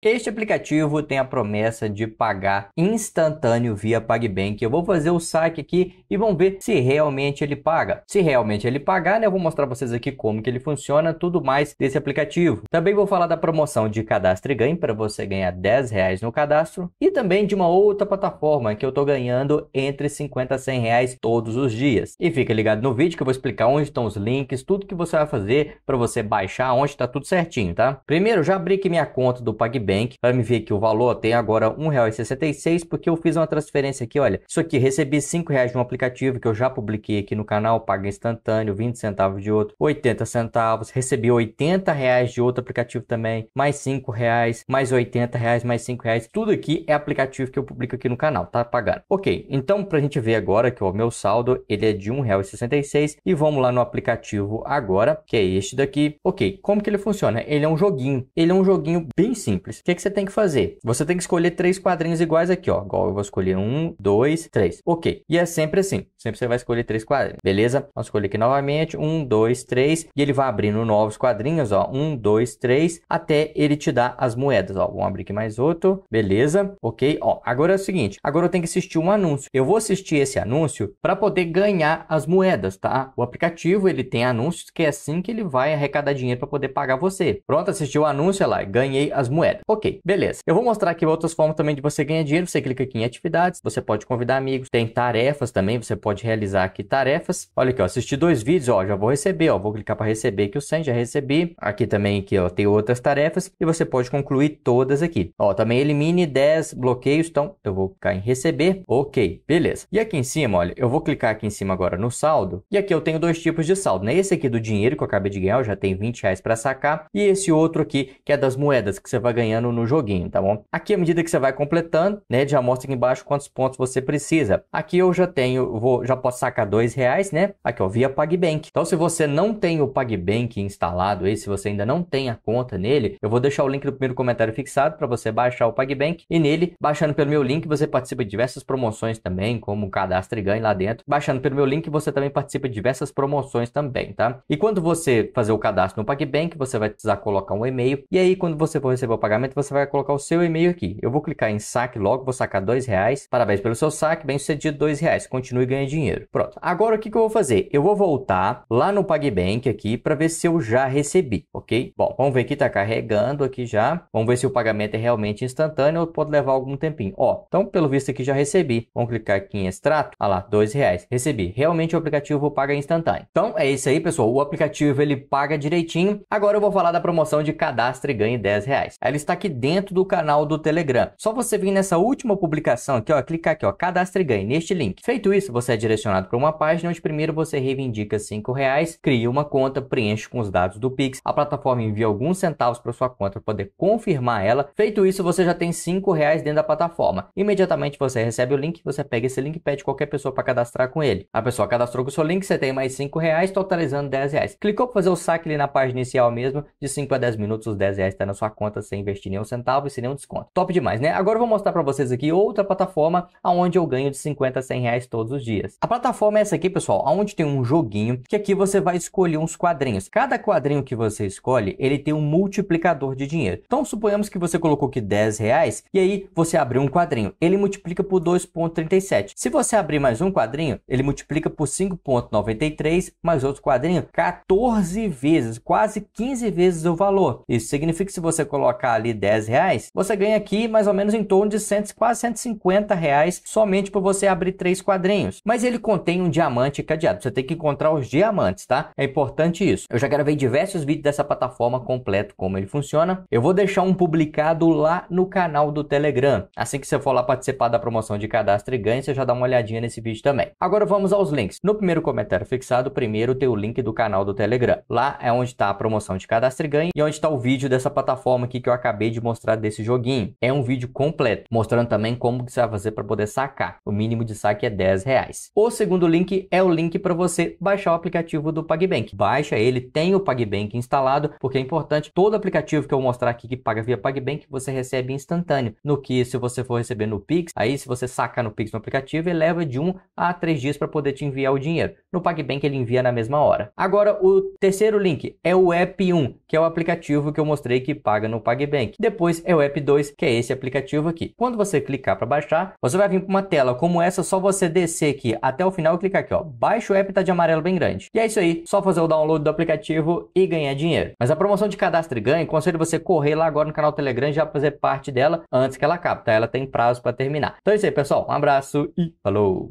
Este aplicativo tem a promessa de pagar instantâneo via PagBank. Eu vou fazer o saque aqui e vamos ver se realmente ele paga. Se realmente ele pagar, né, eu vou mostrar para vocês aqui como que ele funciona, tudo mais desse aplicativo. Também vou falar da promoção de cadastro e ganho para você ganhar 10 reais no cadastro e também de uma outra plataforma que eu estou ganhando entre 50 a 100 reais todos os dias. E fica ligado no vídeo que eu vou explicar onde estão os links, tudo que você vai fazer para você baixar, onde está tudo certinho, tá? Primeiro, já abri aqui minha conta do PagBank para Vai me ver que o valor tem agora R$1,66, porque eu fiz uma transferência aqui, olha. Isso aqui, recebi R$5,00 de um aplicativo que eu já publiquei aqui no canal, paga instantâneo, 20 centavos de outro, 80 centavos. Recebi R$ reais de outro aplicativo também, mais R$5,00, mais R$ reais, mais R$5,00. Tudo aqui é aplicativo que eu publico aqui no canal, tá pagando. Ok, então pra gente ver agora que o meu saldo, ele é de R$1,66 e vamos lá no aplicativo agora, que é este daqui. Ok, como que ele funciona? Ele é um joguinho, ele é um joguinho bem simples quadrinhos, o que, que você tem que fazer? Você tem que escolher três quadrinhos iguais aqui, ó. Igual eu vou escolher um, dois, três. Ok. E é sempre assim. Sempre você vai escolher três quadrinhos, beleza? Vamos escolher aqui novamente. Um, dois, três. E ele vai abrindo novos quadrinhos, ó. Um, dois, três. Até ele te dar as moedas, ó. Vamos abrir aqui mais outro. Beleza? Ok. Ó, agora é o seguinte. Agora eu tenho que assistir um anúncio. Eu vou assistir esse anúncio para poder ganhar as moedas, tá? O aplicativo, ele tem anúncios que é assim que ele vai arrecadar dinheiro para poder pagar você. Pronto, assistiu o anúncio, olha lá. Ganhei as moedas. Ok, beleza. Eu vou mostrar aqui outras formas também de você ganhar dinheiro. Você clica aqui em atividades, você pode convidar amigos, tem tarefas também, você pode realizar aqui tarefas. Olha aqui, ó, assisti dois vídeos, ó, já vou receber, ó, vou clicar para receber aqui o 100, já recebi. Aqui também aqui, ó, tem outras tarefas e você pode concluir todas aqui. Ó, também elimine 10 bloqueios, então eu vou clicar em receber. Ok, beleza. E aqui em cima, olha, eu vou clicar aqui em cima agora no saldo e aqui eu tenho dois tipos de saldo, né? Esse aqui do dinheiro que eu acabei de ganhar, eu já tenho 20 reais para sacar e esse outro aqui que é das moedas que você vai ganhando no joguinho, tá bom? Aqui, à medida que você vai completando, né, já mostra aqui embaixo quantos pontos você precisa. Aqui eu já tenho, vou, já posso sacar dois reais, né? Aqui, ó, via PagBank. Então, se você não tem o PagBank instalado aí, se você ainda não tem a conta nele, eu vou deixar o link do primeiro comentário fixado para você baixar o PagBank e nele, baixando pelo meu link, você participa de diversas promoções também, como cadastro e ganhe lá dentro. Baixando pelo meu link, você também participa de diversas promoções também, tá? E quando você fazer o cadastro no PagBank, você vai precisar colocar um e-mail e aí quando você for receber o pagamento momento você vai colocar o seu e-mail aqui. Eu vou clicar em saque logo, vou sacar dois reais. Parabéns pelo seu saque, bem sucedido, dois reais. Continue ganhando dinheiro. Pronto. Agora o que, que eu vou fazer? Eu vou voltar lá no PagBank aqui para ver se eu já recebi, ok? Bom, vamos ver que está carregando aqui já. Vamos ver se o pagamento é realmente instantâneo ou pode levar algum tempinho. Ó, então pelo visto aqui já recebi. Vamos clicar aqui em extrato. Ah lá, dois reais. Recebi. Realmente o aplicativo paga instantâneo. Então é isso aí, pessoal. O aplicativo ele paga direitinho. Agora eu vou falar da promoção de cadastro e ganhe 10 reais. Ela está aqui dentro do canal do Telegram. Só você vir nessa última publicação aqui, ó, clicar aqui, ó, cadastre ganhe neste link. Feito isso, você é direcionado para uma página onde primeiro você reivindica cinco reais, cria uma conta, preenche com os dados do Pix, a plataforma envia alguns centavos para sua conta para poder confirmar ela. Feito isso, você já tem cinco reais dentro da plataforma. Imediatamente você recebe o link, você pega esse link e pede qualquer pessoa para cadastrar com ele. A pessoa cadastrou com o seu link, você tem mais cinco reais, totalizando dez reais. Clicou para fazer o saque ali na página inicial mesmo, de 5 a 10 minutos, os dez reais está na sua conta sem investir investir nem um centavo e nem um desconto. Top demais, né? Agora eu vou mostrar para vocês aqui outra plataforma aonde eu ganho de 50 a 100 reais todos os dias. A plataforma é essa aqui, pessoal, aonde tem um joguinho que aqui você vai escolher uns quadrinhos. Cada quadrinho que você escolhe, ele tem um multiplicador de dinheiro. Então suponhamos que você colocou aqui 10 reais e aí você abriu um quadrinho. Ele multiplica por 2.37. Se você abrir mais um quadrinho, ele multiplica por 5.93 mais outro quadrinho 14 vezes, quase 15 vezes o valor. Isso significa que se você colocar ali 10 reais, você ganha aqui mais ou menos em torno de 100, quase 150 reais somente por você abrir três quadrinhos. Mas ele contém um diamante cadeado. Você tem que encontrar os diamantes, tá? É importante isso. Eu já gravei diversos vídeos dessa plataforma completo, como ele funciona. Eu vou deixar um publicado lá no canal do Telegram. Assim que você for lá participar da promoção de cadastro e ganho, você já dá uma olhadinha nesse vídeo também. Agora vamos aos links. No primeiro comentário fixado, primeiro tem o link do canal do Telegram. Lá é onde está a promoção de cadastro e ganho e é onde está o vídeo dessa plataforma aqui que eu acabei acabei de mostrar desse joguinho. É um vídeo completo, mostrando também como que você vai fazer para poder sacar. O mínimo de saque é 10 reais. O segundo link é o link para você baixar o aplicativo do PagBank. Baixa ele, tem o PagBank instalado, porque é importante. Todo aplicativo que eu mostrar aqui que paga via PagBank, você recebe instantâneo. No que se você for receber no Pix, aí se você saca no Pix no aplicativo, ele leva de 1 a 3 dias para poder te enviar o dinheiro. No PagBank ele envia na mesma hora. Agora o terceiro link é o App 1, que é o aplicativo que eu mostrei que paga no PagBank. Nubank. Depois é o App 2, que é esse aplicativo aqui. Quando você clicar para baixar, você vai vir para uma tela como essa, só você descer aqui até o final e clicar aqui, ó. Baixa o app, tá de amarelo bem grande. E é isso aí, só fazer o download do aplicativo e ganhar dinheiro. Mas a promoção de cadastro e ganho, conselho você correr lá agora no canal Telegram já fazer parte dela antes que ela acabe, tá? Ela tem prazo para terminar. Então é isso aí, pessoal. Um abraço e falou!